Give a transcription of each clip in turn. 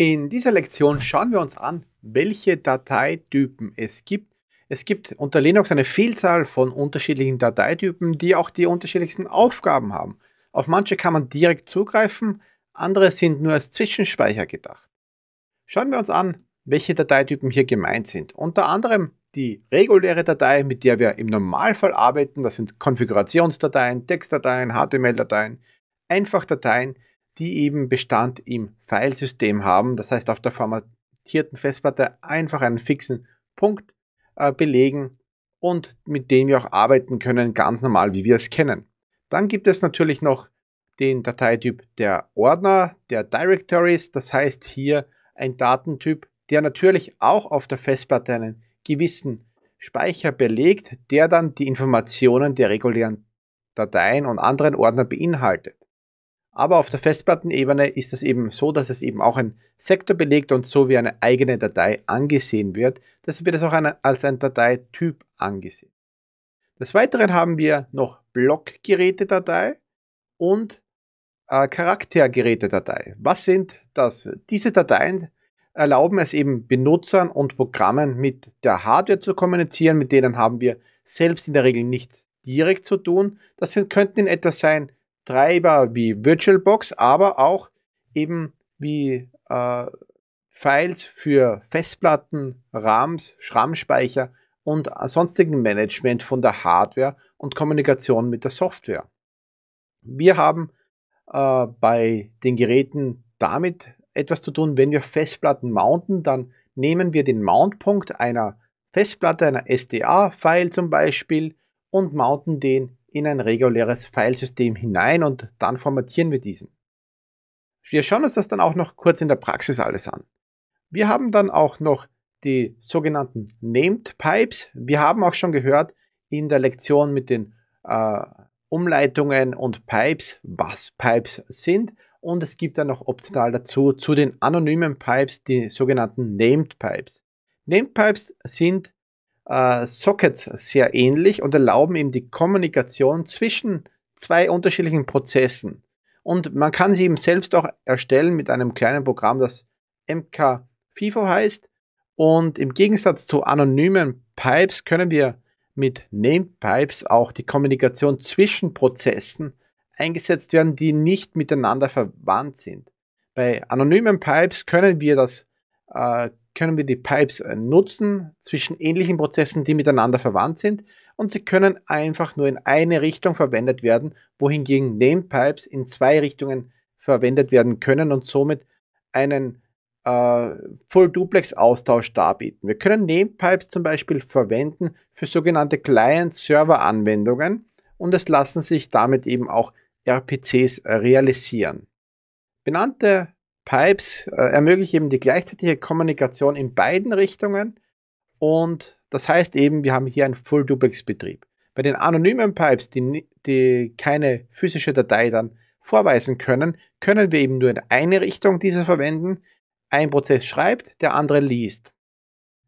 In dieser Lektion schauen wir uns an, welche Dateitypen es gibt. Es gibt unter Linux eine Vielzahl von unterschiedlichen Dateitypen, die auch die unterschiedlichsten Aufgaben haben. Auf manche kann man direkt zugreifen, andere sind nur als Zwischenspeicher gedacht. Schauen wir uns an, welche Dateitypen hier gemeint sind. Unter anderem die reguläre Datei, mit der wir im Normalfall arbeiten, das sind Konfigurationsdateien, Textdateien, HTML-Dateien, einfach Dateien, die eben Bestand im Filesystem haben. Das heißt, auf der formatierten Festplatte einfach einen fixen Punkt äh, belegen und mit dem wir auch arbeiten können, ganz normal, wie wir es kennen. Dann gibt es natürlich noch den Dateityp der Ordner, der Directories, das heißt hier ein Datentyp, der natürlich auch auf der Festplatte einen gewissen Speicher belegt, der dann die Informationen der regulären Dateien und anderen Ordner beinhaltet. Aber auf der Festplattenebene ist es eben so, dass es eben auch ein Sektor belegt und so wie eine eigene Datei angesehen wird. Deshalb wird es auch eine, als ein Dateityp angesehen. Des Weiteren haben wir noch Blockgerätedatei und äh, Charaktergerätedatei. Was sind das? Diese Dateien erlauben es eben Benutzern und Programmen mit der Hardware zu kommunizieren. Mit denen haben wir selbst in der Regel nichts direkt zu tun. Das sind, könnten in etwa sein Treiber wie VirtualBox, aber auch eben wie äh, Files für Festplatten, RAMs, Schrammspeicher und äh, sonstigen Management von der Hardware und Kommunikation mit der Software. Wir haben äh, bei den Geräten damit etwas zu tun, wenn wir Festplatten mounten, dann nehmen wir den Mountpunkt einer Festplatte, einer SDA-File zum Beispiel und mounten den in ein reguläres Filesystem hinein und dann formatieren wir diesen. Wir schauen uns das dann auch noch kurz in der Praxis alles an. Wir haben dann auch noch die sogenannten Named Pipes. Wir haben auch schon gehört in der Lektion mit den äh, Umleitungen und Pipes, was Pipes sind. Und es gibt dann noch optional dazu zu den anonymen Pipes die sogenannten Named Pipes. Named Pipes sind äh, Sockets sehr ähnlich und erlauben eben die Kommunikation zwischen zwei unterschiedlichen Prozessen. Und man kann sie eben selbst auch erstellen mit einem kleinen Programm, das MKFIFO heißt. Und im Gegensatz zu anonymen Pipes können wir mit Named Pipes auch die Kommunikation zwischen Prozessen eingesetzt werden, die nicht miteinander verwandt sind. Bei anonymen Pipes können wir das äh, können wir die Pipes äh, nutzen zwischen ähnlichen Prozessen, die miteinander verwandt sind und sie können einfach nur in eine Richtung verwendet werden, wohingegen Namepipes in zwei Richtungen verwendet werden können und somit einen äh, Full-Duplex-Austausch darbieten. Wir können Namepipes zum Beispiel verwenden für sogenannte Client-Server-Anwendungen und es lassen sich damit eben auch RPCs realisieren. Benannte Pipes äh, ermöglicht eben die gleichzeitige Kommunikation in beiden Richtungen und das heißt eben, wir haben hier einen Full-Duplex-Betrieb. Bei den anonymen Pipes, die, die keine physische Datei dann vorweisen können, können wir eben nur in eine Richtung diese verwenden. Ein Prozess schreibt, der andere liest.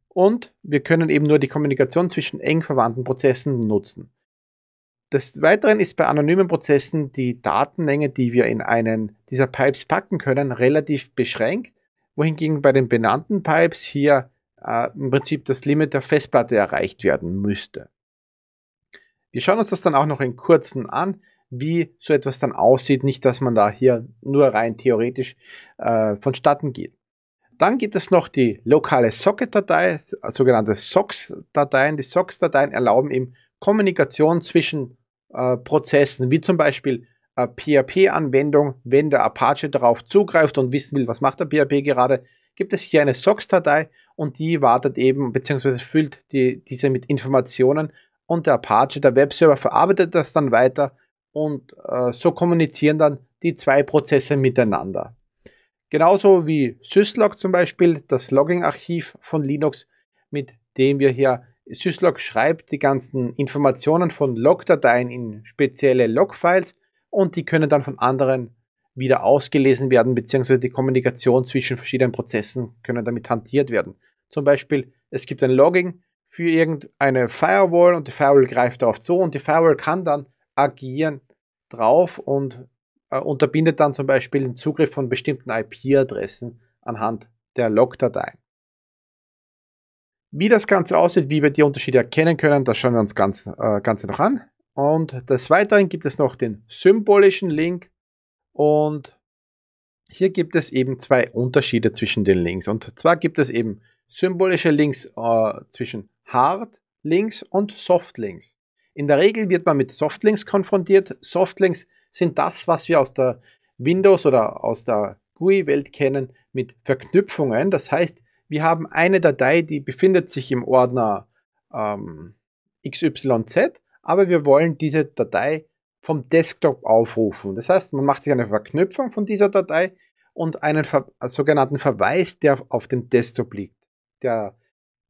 Und wir können eben nur die Kommunikation zwischen eng verwandten Prozessen nutzen. Des Weiteren ist bei anonymen Prozessen die Datenmenge, die wir in einen dieser Pipes packen können, relativ beschränkt, wohingegen bei den benannten Pipes hier äh, im Prinzip das Limit der Festplatte erreicht werden müsste. Wir schauen uns das dann auch noch in kurzen an, wie so etwas dann aussieht, nicht dass man da hier nur rein theoretisch äh, vonstatten geht. Dann gibt es noch die lokale Socket-Datei, sogenannte SOX-Dateien. Die SOX-Dateien erlauben eben Kommunikation zwischen äh, Prozessen, wie zum Beispiel äh, PHP-Anwendung, wenn der Apache darauf zugreift und wissen will, was macht der PHP gerade, gibt es hier eine SOX-Datei und die wartet eben bzw. füllt die, diese mit Informationen und der Apache, der Webserver, verarbeitet das dann weiter und äh, so kommunizieren dann die zwei Prozesse miteinander. Genauso wie Syslog zum Beispiel, das Logging-Archiv von Linux, mit dem wir hier Syslog schreibt die ganzen Informationen von Logdateien in spezielle Logfiles und die können dann von anderen wieder ausgelesen werden, beziehungsweise die Kommunikation zwischen verschiedenen Prozessen können damit hantiert werden. Zum Beispiel, es gibt ein Logging für irgendeine Firewall und die Firewall greift darauf zu und die Firewall kann dann agieren drauf und äh, unterbindet dann zum Beispiel den Zugriff von bestimmten IP-Adressen anhand der Logdateien. Wie das Ganze aussieht, wie wir die Unterschiede erkennen können, das schauen wir uns ganz, äh, Ganze noch an. Und des Weiteren gibt es noch den symbolischen Link und hier gibt es eben zwei Unterschiede zwischen den Links. Und zwar gibt es eben symbolische Links äh, zwischen Hard Links und Soft Links. In der Regel wird man mit Softlinks konfrontiert. Softlinks sind das, was wir aus der Windows oder aus der GUI-Welt kennen, mit Verknüpfungen. Das heißt, wir haben eine Datei, die befindet sich im Ordner ähm, XYZ, aber wir wollen diese Datei vom Desktop aufrufen. Das heißt, man macht sich eine Verknüpfung von dieser Datei und einen Ver sogenannten Verweis, der auf dem Desktop liegt. Der,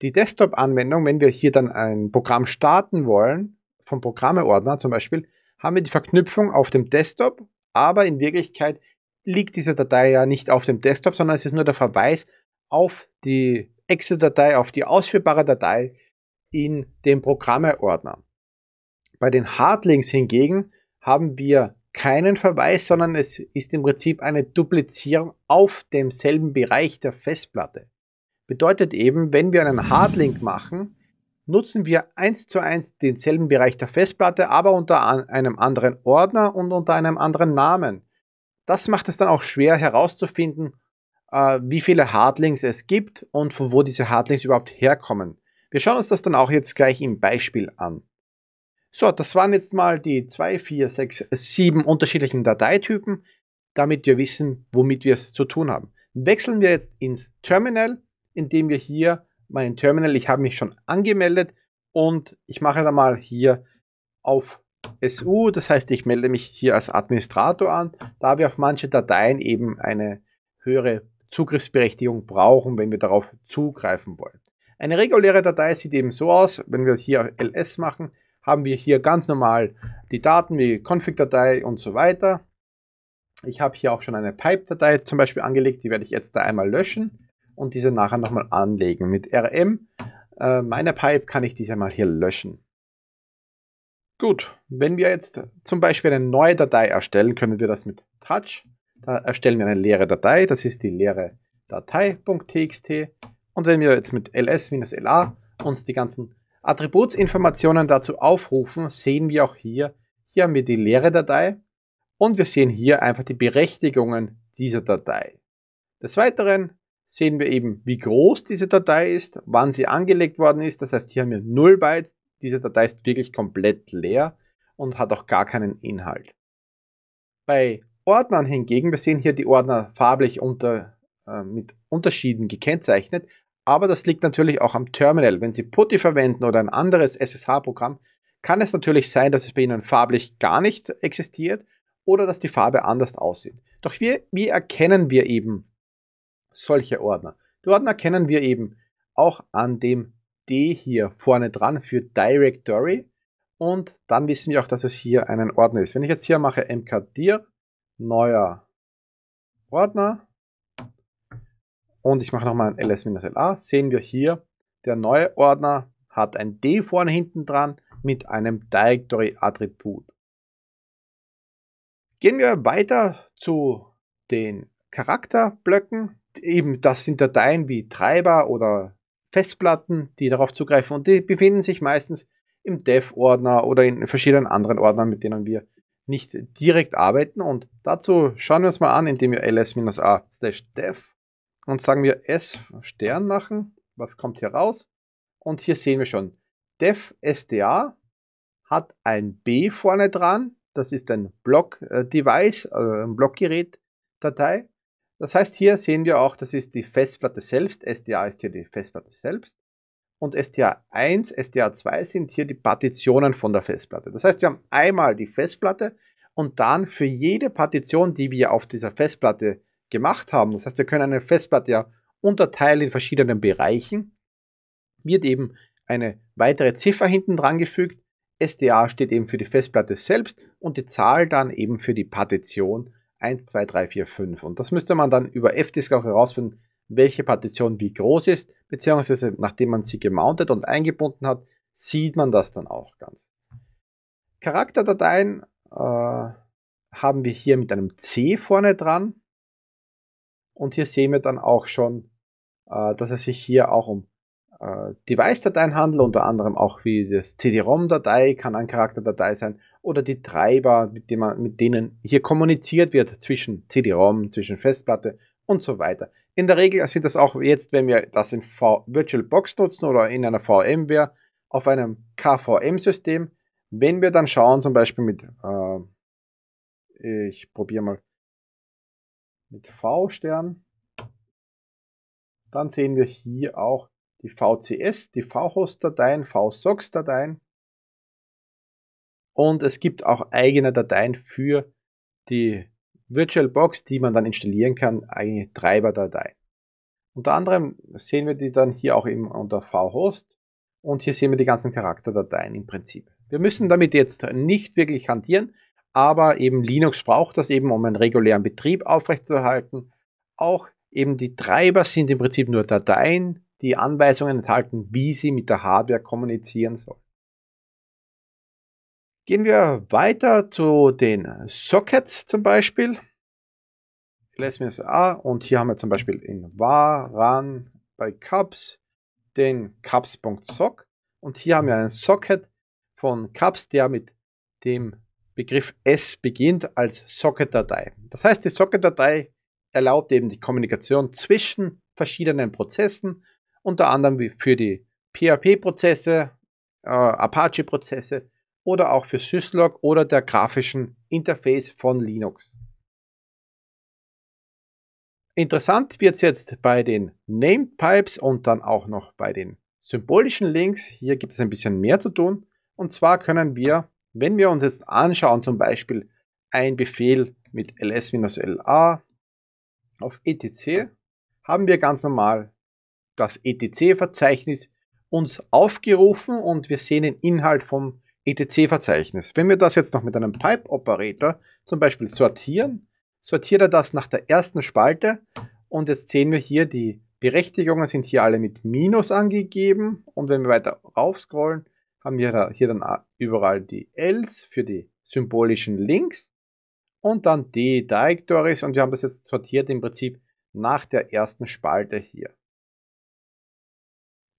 die Desktop-Anwendung, wenn wir hier dann ein Programm starten wollen, vom Programmeordner zum Beispiel, haben wir die Verknüpfung auf dem Desktop, aber in Wirklichkeit liegt diese Datei ja nicht auf dem Desktop, sondern es ist nur der Verweis auf die excel datei auf die ausführbare Datei in dem Programmeordner. Bei den Hardlinks hingegen haben wir keinen Verweis, sondern es ist im Prinzip eine Duplizierung auf demselben Bereich der Festplatte. Bedeutet eben, wenn wir einen Hardlink machen, nutzen wir eins zu eins denselben Bereich der Festplatte, aber unter einem anderen Ordner und unter einem anderen Namen. Das macht es dann auch schwer herauszufinden, äh, wie viele Hardlinks es gibt und von wo diese Hardlinks überhaupt herkommen. Wir schauen uns das dann auch jetzt gleich im Beispiel an. So, das waren jetzt mal die 2, 4, 6, 7 unterschiedlichen Dateitypen, damit wir wissen, womit wir es zu tun haben. Wechseln wir jetzt ins Terminal, indem wir hier mein Terminal, ich habe mich schon angemeldet und ich mache dann mal hier auf SU, das heißt, ich melde mich hier als Administrator an, da wir auf manche Dateien eben eine höhere Zugriffsberechtigung brauchen, wenn wir darauf zugreifen wollen. Eine reguläre Datei sieht eben so aus, wenn wir hier ls machen, haben wir hier ganz normal die Daten wie Config-Datei und so weiter. Ich habe hier auch schon eine Pipe-Datei zum Beispiel angelegt, die werde ich jetzt da einmal löschen und diese nachher nochmal anlegen. Mit rm, äh, meiner Pipe, kann ich diese mal hier löschen. Gut, wenn wir jetzt zum Beispiel eine neue Datei erstellen, können wir das mit Touch da erstellen wir eine leere Datei, das ist die leere Datei.txt und wenn wir jetzt mit ls-la uns die ganzen Attributsinformationen dazu aufrufen, sehen wir auch hier, hier haben wir die leere Datei und wir sehen hier einfach die Berechtigungen dieser Datei. Des Weiteren sehen wir eben, wie groß diese Datei ist, wann sie angelegt worden ist. Das heißt, hier haben wir 0 Byte. Diese Datei ist wirklich komplett leer und hat auch gar keinen Inhalt. Bei Ordnern hingegen, wir sehen hier die Ordner farblich unter, äh, mit Unterschieden gekennzeichnet, aber das liegt natürlich auch am Terminal. Wenn Sie PuTTY verwenden oder ein anderes SSH-Programm, kann es natürlich sein, dass es bei Ihnen farblich gar nicht existiert oder dass die Farbe anders aussieht. Doch wie, wie erkennen wir eben solche Ordner? Die Ordner kennen wir eben auch an dem D hier vorne dran für Directory und dann wissen wir auch, dass es hier einen Ordner ist. Wenn ich jetzt hier mache mkdir neuer Ordner. Und ich mache nochmal ein ls-la. Sehen wir hier, der neue Ordner hat ein D vorne hinten dran mit einem Directory-Attribut. Gehen wir weiter zu den Charakterblöcken. Eben, das sind Dateien wie Treiber oder Festplatten, die darauf zugreifen und die befinden sich meistens im Dev-Ordner oder in verschiedenen anderen Ordnern, mit denen wir nicht direkt arbeiten. Und dazu schauen wir uns mal an, indem wir ls-a dev und sagen wir s Stern machen. Was kommt hier raus? Und hier sehen wir schon, dev sda hat ein b vorne dran. Das ist ein Block-Device, äh, also äh, ein Blockgerät-Datei. Das heißt, hier sehen wir auch, das ist die Festplatte selbst. SDA ist hier die Festplatte selbst und STA1, STA2 sind hier die Partitionen von der Festplatte. Das heißt, wir haben einmal die Festplatte und dann für jede Partition, die wir auf dieser Festplatte gemacht haben, das heißt, wir können eine Festplatte ja unterteilen in verschiedenen Bereichen, wird eben eine weitere Ziffer hinten dran gefügt. SDA steht eben für die Festplatte selbst und die Zahl dann eben für die Partition 1, 2, 3, 4, 5. Und das müsste man dann über FDisk auch herausfinden, welche Partition wie groß ist, beziehungsweise nachdem man sie gemountet und eingebunden hat, sieht man das dann auch ganz. Charakterdateien äh, haben wir hier mit einem C vorne dran. Und hier sehen wir dann auch schon, äh, dass es sich hier auch um äh, Device-Dateien handelt, unter anderem auch wie das CD-ROM-Datei kann eine Charakterdatei sein oder die Treiber, mit, denen, mit denen hier kommuniziert wird zwischen CD-ROM, zwischen Festplatte und so weiter. In der Regel sind das auch jetzt, wenn wir das in VirtualBox nutzen oder in einer VMware auf einem KVM-System, wenn wir dann schauen, zum Beispiel mit, äh, ich probiere mal mit V-Stern, dann sehen wir hier auch die VCS, die V-Host-Dateien, v sox dateien und es gibt auch eigene Dateien für die VirtualBox, die man dann installieren kann, eine Treiberdatei. Unter anderem sehen wir die dann hier auch eben unter vhost und hier sehen wir die ganzen Charakterdateien im Prinzip. Wir müssen damit jetzt nicht wirklich hantieren, aber eben Linux braucht das eben, um einen regulären Betrieb aufrechtzuerhalten. Auch eben die Treiber sind im Prinzip nur Dateien, die Anweisungen enthalten, wie sie mit der Hardware kommunizieren sollen. Gehen wir weiter zu den Sockets zum Beispiel. Ich mir das A und hier haben wir zum Beispiel in Waran bei Cups den Cups.sock und hier haben wir einen Socket von Cups, der mit dem Begriff S beginnt als Socket-Datei. Das heißt, die Socket-Datei erlaubt eben die Kommunikation zwischen verschiedenen Prozessen, unter anderem für die PHP-Prozesse, äh, Apache-Prozesse oder auch für Syslog oder der grafischen Interface von Linux. Interessant wird es jetzt bei den Named Pipes und dann auch noch bei den symbolischen Links. Hier gibt es ein bisschen mehr zu tun. Und zwar können wir, wenn wir uns jetzt anschauen, zum Beispiel ein Befehl mit ls-la auf etc, haben wir ganz normal das etc-Verzeichnis uns aufgerufen und wir sehen den Inhalt vom etc-Verzeichnis. Wenn wir das jetzt noch mit einem Pipe-Operator zum Beispiel sortieren, sortiert er das nach der ersten Spalte und jetzt sehen wir hier, die Berechtigungen sind hier alle mit Minus angegeben und wenn wir weiter raufscrollen, haben wir hier dann überall die Ls für die symbolischen Links und dann die Directories und wir haben das jetzt sortiert im Prinzip nach der ersten Spalte hier.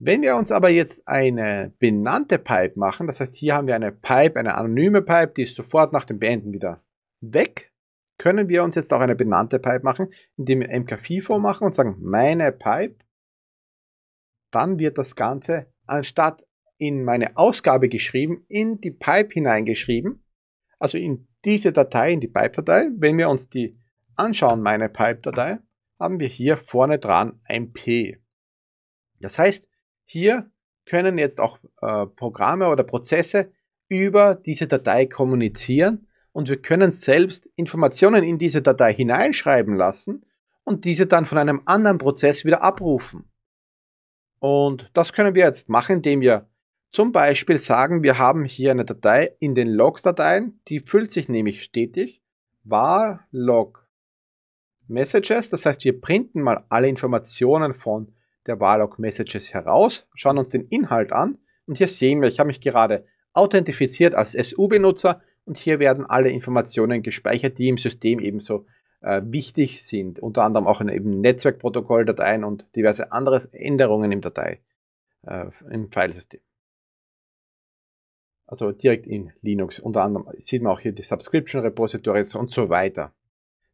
Wenn wir uns aber jetzt eine benannte Pipe machen, das heißt, hier haben wir eine Pipe, eine anonyme Pipe, die ist sofort nach dem Beenden wieder weg, können wir uns jetzt auch eine benannte Pipe machen, indem wir MK4 machen und sagen, meine Pipe, dann wird das Ganze anstatt in meine Ausgabe geschrieben, in die Pipe hineingeschrieben, also in diese Datei, in die Pipe-Datei. Wenn wir uns die anschauen, meine Pipe-Datei, haben wir hier vorne dran ein P. Das heißt, hier können jetzt auch äh, Programme oder Prozesse über diese Datei kommunizieren und wir können selbst Informationen in diese Datei hineinschreiben lassen und diese dann von einem anderen Prozess wieder abrufen. Und das können wir jetzt machen, indem wir zum Beispiel sagen, wir haben hier eine Datei in den Log-Dateien, die füllt sich nämlich stetig, war log messages, das heißt wir printen mal alle Informationen von der Warlock Messages heraus, schauen uns den Inhalt an und hier sehen wir, ich habe mich gerade authentifiziert als SU-Benutzer und hier werden alle Informationen gespeichert, die im System ebenso äh, wichtig sind, unter anderem auch in eben Netzwerkprotokolldateien und diverse andere Änderungen im Datei, äh, im Filesystem. Also direkt in Linux, unter anderem sieht man auch hier die Subscription Repositories und so weiter.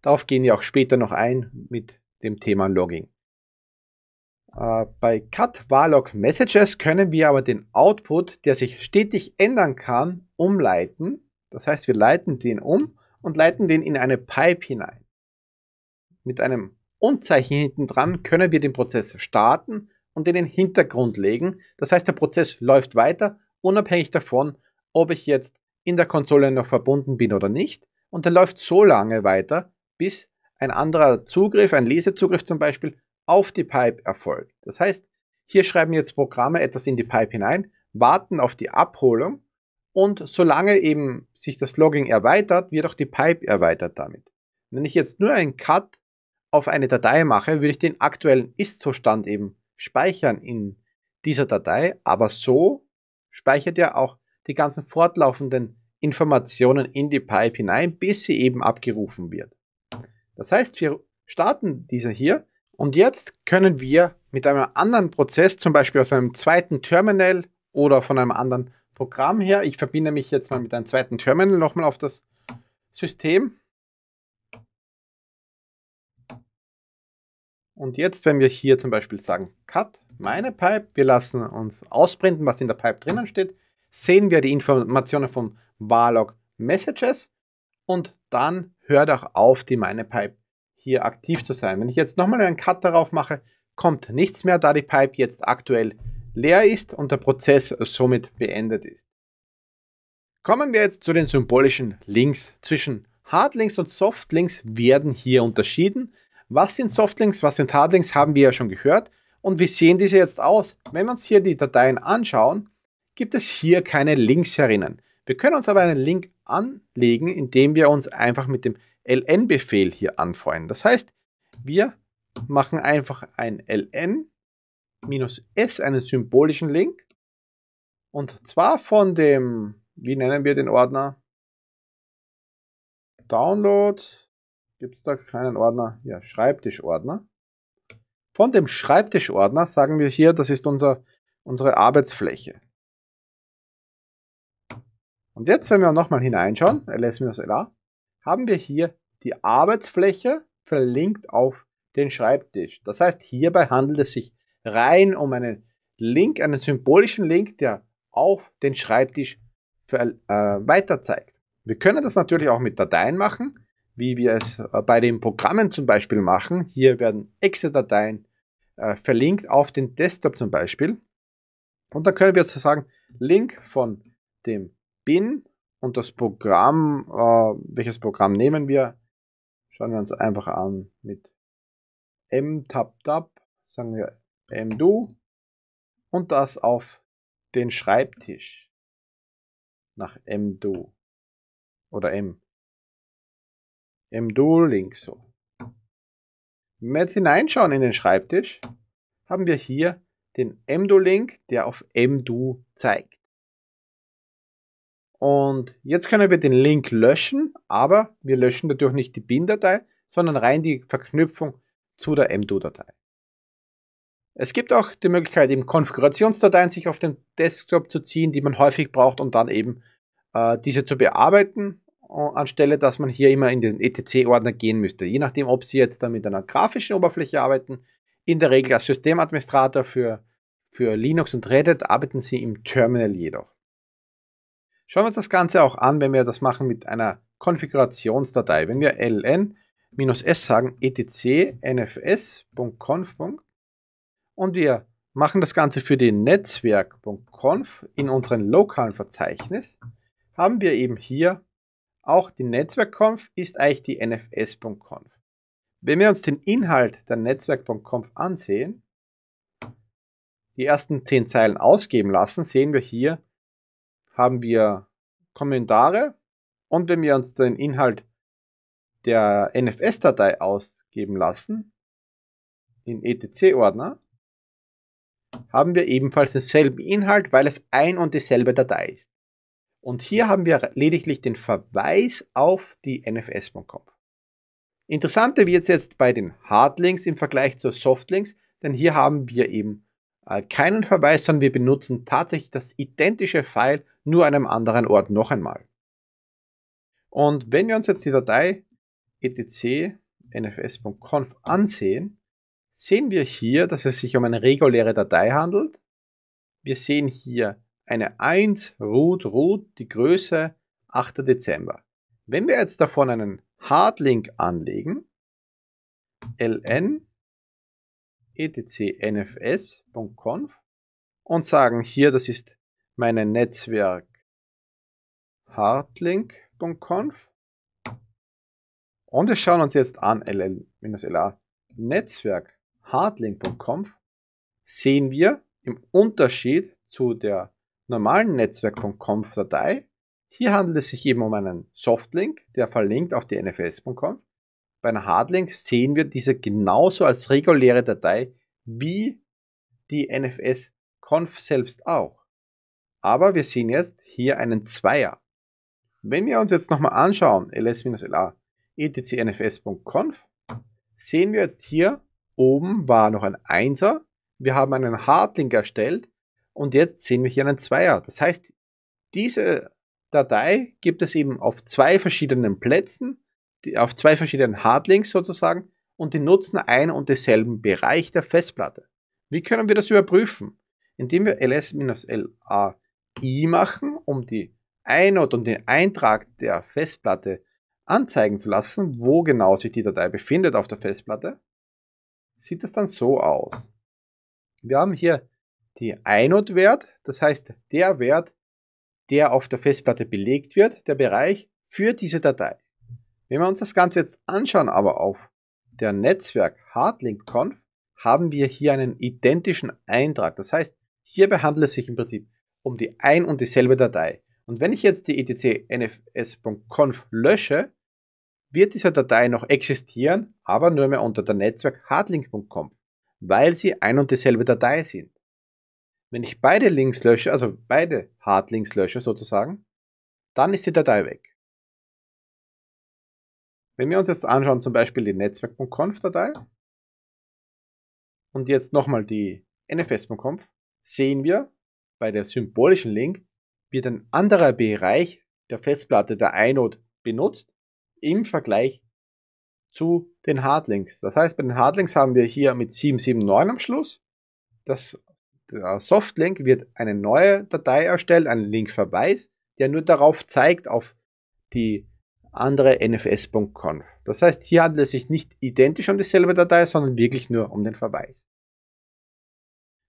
Darauf gehen wir auch später noch ein mit dem Thema Logging. Äh, bei Cut Warlock Messages können wir aber den Output, der sich stetig ändern kann, umleiten. Das heißt, wir leiten den um und leiten den in eine Pipe hinein. Mit einem Unzeichen hinten dran können wir den Prozess starten und in den Hintergrund legen. Das heißt, der Prozess läuft weiter, unabhängig davon, ob ich jetzt in der Konsole noch verbunden bin oder nicht. Und er läuft so lange weiter, bis ein anderer Zugriff, ein Lesezugriff zum Beispiel, auf die Pipe erfolgt. Das heißt, hier schreiben jetzt Programme etwas in die Pipe hinein, warten auf die Abholung und solange eben sich das Logging erweitert, wird auch die Pipe erweitert damit. Wenn ich jetzt nur einen Cut auf eine Datei mache, würde ich den aktuellen Ist-Zustand eben speichern in dieser Datei, aber so speichert er auch die ganzen fortlaufenden Informationen in die Pipe hinein, bis sie eben abgerufen wird. Das heißt, wir starten diese hier und jetzt können wir mit einem anderen Prozess, zum Beispiel aus einem zweiten Terminal oder von einem anderen Programm her, ich verbinde mich jetzt mal mit einem zweiten Terminal nochmal auf das System. Und jetzt, wenn wir hier zum Beispiel sagen, Cut, meine Pipe, wir lassen uns ausprinten, was in der Pipe drinnen steht, sehen wir die Informationen von Warlock Messages und dann hört auch auf, die meine Pipe hier aktiv zu sein. Wenn ich jetzt nochmal einen Cut darauf mache, kommt nichts mehr, da die Pipe jetzt aktuell leer ist und der Prozess somit beendet ist. Kommen wir jetzt zu den symbolischen Links. Zwischen Hardlinks und Softlinks werden hier unterschieden. Was sind Softlinks, was sind Hardlinks, haben wir ja schon gehört. Und wie sehen diese jetzt aus? Wenn wir uns hier die Dateien anschauen, gibt es hier keine Links herinnen. Wir können uns aber einen Link anlegen, indem wir uns einfach mit dem ln-Befehl hier anfeuern. Das heißt, wir machen einfach ein ln-s, einen symbolischen Link, und zwar von dem, wie nennen wir den Ordner? Download, gibt es da keinen Ordner? Ja, Schreibtischordner. Von dem Schreibtischordner sagen wir hier, das ist unser, unsere Arbeitsfläche. Und jetzt, wenn wir nochmal hineinschauen, ls-la, haben wir hier die Arbeitsfläche verlinkt auf den Schreibtisch. Das heißt, hierbei handelt es sich rein um einen Link, einen symbolischen Link, der auf den Schreibtisch äh, weiter zeigt. Wir können das natürlich auch mit Dateien machen, wie wir es äh, bei den Programmen zum Beispiel machen. Hier werden excel dateien äh, verlinkt auf den Desktop zum Beispiel. Und dann können wir jetzt sagen, Link von dem Bin und das Programm, äh, welches Programm nehmen wir? Schauen wir uns einfach an mit mtabtab, sagen wir mdo und das auf den Schreibtisch nach mdo oder m. mdo link so. Wenn wir jetzt hineinschauen in den Schreibtisch, haben wir hier den mdo-Link, der auf mdo zeigt. Und jetzt können wir den Link löschen, aber wir löschen dadurch nicht die BIN-Datei, sondern rein die Verknüpfung zu der MDO-Datei. Es gibt auch die Möglichkeit, eben Konfigurationsdateien sich auf den Desktop zu ziehen, die man häufig braucht und dann eben äh, diese zu bearbeiten, äh, anstelle dass man hier immer in den ETC-Ordner gehen müsste. Je nachdem, ob Sie jetzt dann mit einer grafischen Oberfläche arbeiten, in der Regel als Systemadministrator für, für Linux und Reddit arbeiten Sie im Terminal jedoch. Schauen wir uns das Ganze auch an, wenn wir das machen mit einer Konfigurationsdatei. Wenn wir ln-s sagen, etc nfs.conf. Und wir machen das Ganze für den Netzwerk.conf in unserem lokalen Verzeichnis, haben wir eben hier auch die Netzwerk.conf ist eigentlich die nfs.conf. Wenn wir uns den Inhalt der Netzwerk.conf ansehen, die ersten 10 Zeilen ausgeben lassen, sehen wir hier haben wir Kommentare und wenn wir uns den Inhalt der NFS-Datei ausgeben lassen, in etc-Ordner, haben wir ebenfalls denselben Inhalt, weil es ein und dieselbe Datei ist. Und hier haben wir lediglich den Verweis auf die NFS-Conf. Interessanter wird es jetzt bei den Hardlinks im Vergleich zu Softlinks, denn hier haben wir eben äh, keinen Verweis, sondern wir benutzen tatsächlich das identische File nur einem anderen Ort noch einmal. Und wenn wir uns jetzt die Datei etc.nfs.conf ansehen, sehen wir hier, dass es sich um eine reguläre Datei handelt. Wir sehen hier eine 1 root root, die Größe 8. Dezember. Wenn wir jetzt davon einen Hardlink anlegen, ln etcnfs.conf und sagen hier, das ist meinem Netzwerk hardlink.conf und wir schauen uns jetzt an LL-LA Netzwerk hardlink.conf sehen wir im Unterschied zu der normalen Netzwerk.conf Datei hier handelt es sich eben um einen Softlink, der verlinkt auf die nfs.com. Bei einer Hardlink sehen wir diese genauso als reguläre Datei wie die nfs.conf selbst auch. Aber wir sehen jetzt hier einen Zweier. Wenn wir uns jetzt nochmal anschauen, ls-la etcnfs.conf, sehen wir jetzt hier, oben war noch ein Einser, wir haben einen Hardlink erstellt und jetzt sehen wir hier einen Zweier. Das heißt, diese Datei gibt es eben auf zwei verschiedenen Plätzen, auf zwei verschiedenen Hardlinks sozusagen und die nutzen einen und denselben Bereich der Festplatte. Wie können wir das überprüfen? Indem wir ls-la I machen, um die Einot und den Eintrag der Festplatte anzeigen zu lassen, wo genau sich die Datei befindet auf der Festplatte, sieht das dann so aus. Wir haben hier die Einot-Wert, das heißt der Wert, der auf der Festplatte belegt wird, der Bereich für diese Datei. Wenn wir uns das Ganze jetzt anschauen, aber auf der Netzwerk Hardlink-Conf, haben wir hier einen identischen Eintrag. Das heißt, hier behandelt es sich im Prinzip um die ein und dieselbe Datei. Und wenn ich jetzt die etc.nfs.conf lösche, wird diese Datei noch existieren, aber nur mehr unter der Netzwerk hardlink.conf, weil sie ein und dieselbe Datei sind. Wenn ich beide Links lösche, also beide Hardlinks lösche sozusagen, dann ist die Datei weg. Wenn wir uns jetzt anschauen, zum Beispiel die Netzwerk.conf-Datei und jetzt nochmal die NFS.conf, sehen wir, bei der symbolischen Link wird ein anderer Bereich der Festplatte, der Inode benutzt im Vergleich zu den Hardlinks. Das heißt, bei den Hardlinks haben wir hier mit 779 am Schluss. Das, der Softlink wird eine neue Datei erstellen, einen Linkverweis, der nur darauf zeigt, auf die andere nfs.conf. Das heißt, hier handelt es sich nicht identisch um dieselbe Datei, sondern wirklich nur um den Verweis.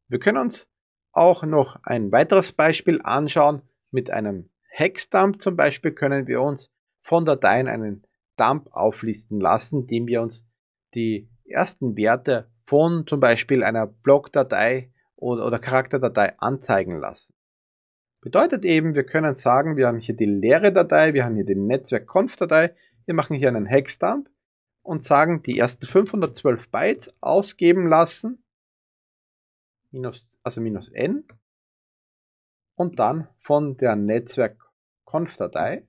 Wir können uns auch noch ein weiteres Beispiel anschauen. Mit einem Hexdump zum Beispiel können wir uns von Dateien einen Dump auflisten lassen, indem wir uns die ersten Werte von zum Beispiel einer Blockdatei oder, oder Charakterdatei anzeigen lassen. Bedeutet eben, wir können sagen, wir haben hier die leere Datei, wir haben hier die Netzwerk-Conf-Datei, wir machen hier einen Hexdump und sagen, die ersten 512 Bytes ausgeben lassen, minus also minus n, und dann von der Netzwerk-Conf-Datei.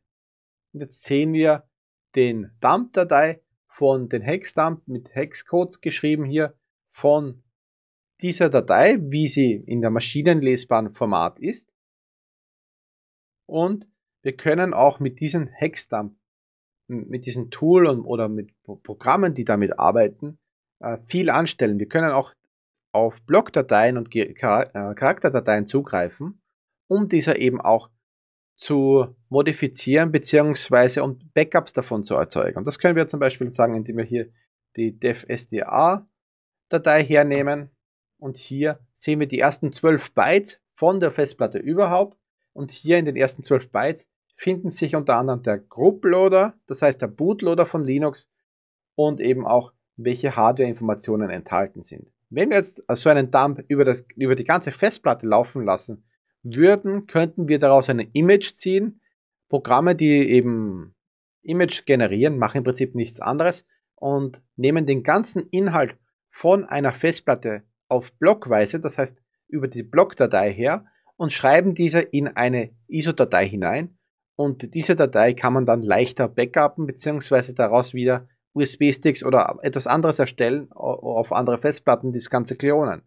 Und jetzt sehen wir den Dump-Datei von den Hex-Dump mit Hex-Codes geschrieben hier von dieser Datei, wie sie in der maschinenlesbaren Format ist. Und wir können auch mit diesem dump mit diesem Tool und, oder mit Programmen, die damit arbeiten, äh, viel anstellen. Wir können auch auf Blockdateien und äh, Charakterdateien zugreifen, um diese eben auch zu modifizieren beziehungsweise um Backups davon zu erzeugen. Und das können wir zum Beispiel sagen, indem wir hier die devsda-Datei hernehmen und hier sehen wir die ersten 12 Bytes von der Festplatte überhaupt und hier in den ersten 12 Bytes finden sich unter anderem der Group das heißt der Bootloader von Linux und eben auch welche Hardware-Informationen enthalten sind. Wenn wir jetzt so einen Dump über, das, über die ganze Festplatte laufen lassen würden, könnten wir daraus ein Image ziehen. Programme, die eben Image generieren, machen im Prinzip nichts anderes und nehmen den ganzen Inhalt von einer Festplatte auf Blockweise, das heißt über die Blockdatei her, und schreiben diese in eine ISO-Datei hinein. Und diese Datei kann man dann leichter backuppen, bzw. daraus wieder USB-Sticks oder etwas anderes erstellen, auf andere Festplatten das Ganze klonen.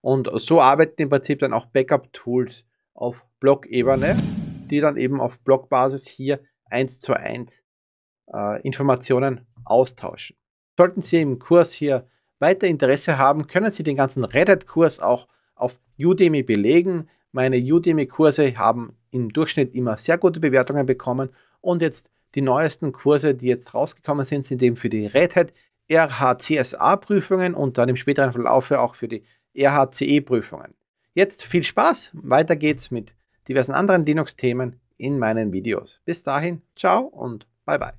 Und so arbeiten im Prinzip dann auch Backup-Tools auf Block-Ebene, die dann eben auf Blockbasis hier eins zu eins äh, Informationen austauschen. Sollten Sie im Kurs hier weiter Interesse haben, können Sie den ganzen reddit kurs auch auf Udemy belegen. Meine Udemy-Kurse haben im Durchschnitt immer sehr gute Bewertungen bekommen und jetzt die neuesten Kurse, die jetzt rausgekommen sind, sind eben für die Red Hat RHCSA-Prüfungen und dann im späteren Verlauf auch für die RHCE-Prüfungen. Jetzt viel Spaß, weiter geht's mit diversen anderen Linux-Themen in meinen Videos. Bis dahin, ciao und bye bye.